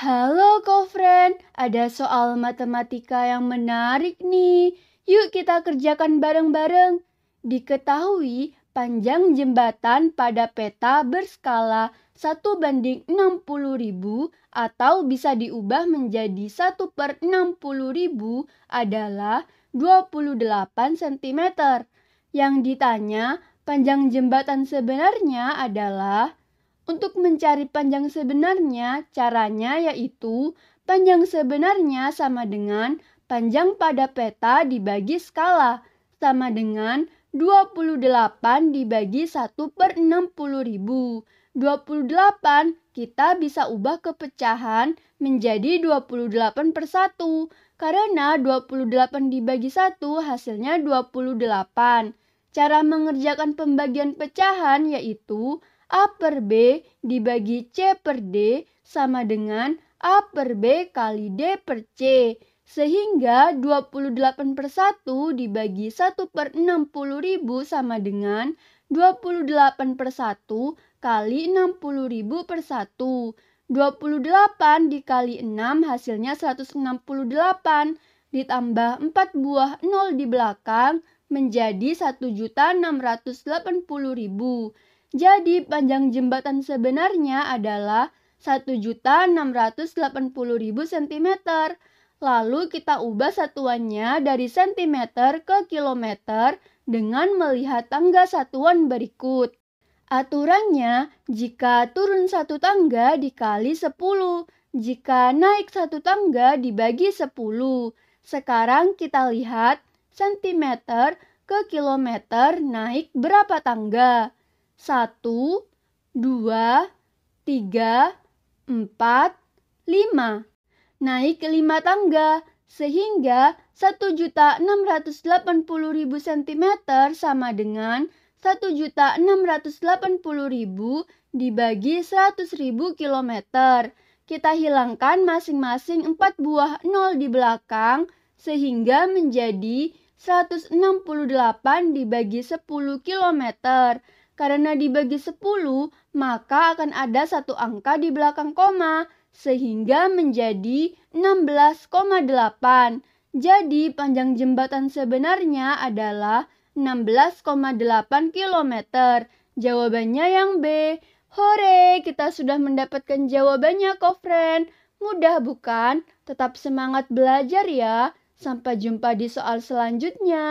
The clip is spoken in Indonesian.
Halo co-friend, ada soal matematika yang menarik nih. Yuk kita kerjakan bareng-bareng. Diketahui panjang jembatan pada peta berskala 1 banding 60 ribu atau bisa diubah menjadi 1 per 60 ribu adalah 28 cm. Yang ditanya panjang jembatan sebenarnya adalah untuk mencari panjang sebenarnya, caranya yaitu panjang sebenarnya sama dengan panjang pada peta dibagi skala, sama dengan 28 dibagi 1 per 60 ribu. 28 kita bisa ubah ke pecahan menjadi 28 per 1 karena 28 dibagi 1 hasilnya 28. Cara mengerjakan pembagian pecahan yaitu A per B dibagi C per D sama dengan A per B kali D per C. Sehingga 28 per 1 dibagi 1 per 60 sama dengan 28 per 1 kali 60 per 1. 28 dikali 6 hasilnya 168 ditambah 4 buah 0 di belakang menjadi 1.680.000. Jadi panjang jembatan sebenarnya adalah 1.680.000 cm. Lalu kita ubah satuannya dari cm ke kilometer dengan melihat tangga satuan berikut. Aturannya, jika turun satu tangga dikali 10, jika naik satu tangga dibagi 10. Sekarang kita lihat cm ke kilometer naik berapa tangga. 1, 2, 3, 4, 5. Naik 5 tangga sehingga 1.680.000 cm sama dengan 1.680.000 dibagi 100.000 km. Kita hilangkan masing-masing 4 buah 0 di belakang sehingga menjadi 168 dibagi 10 kilometer karena dibagi 10, maka akan ada satu angka di belakang koma, sehingga menjadi 16,8. Jadi panjang jembatan sebenarnya adalah 16,8 km. Jawabannya yang B. Hore, kita sudah mendapatkan jawabannya kok, friend. Mudah bukan? Tetap semangat belajar ya. Sampai jumpa di soal selanjutnya.